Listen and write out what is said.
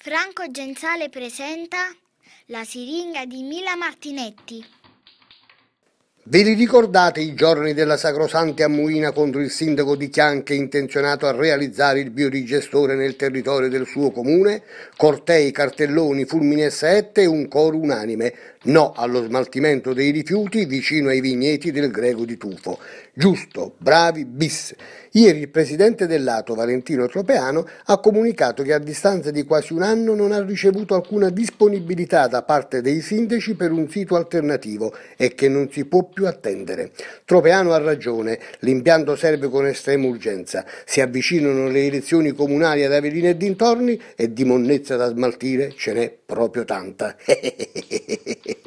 Franco Genzale presenta La siringa di Mila Martinetti. Ve li ricordate i giorni della sacrosante ammuina contro il sindaco di Chianche intenzionato a realizzare il biodigestore nel territorio del suo comune? Cortei, cartelloni, fulmine e sette e un coro unanime. No allo smaltimento dei rifiuti vicino ai vigneti del Grego di Tufo. Giusto, bravi, bis. Ieri il presidente dell'Ato, Valentino Tropeano, ha comunicato che a distanza di quasi un anno non ha ricevuto alcuna disponibilità da parte dei sindaci per un sito alternativo e che non si può più attendere. Tropeano ha ragione, l'impianto serve con estrema urgenza. Si avvicinano le elezioni comunali ad Avellino e dintorni e di monnezza da smaltire ce n'è proprio tanta.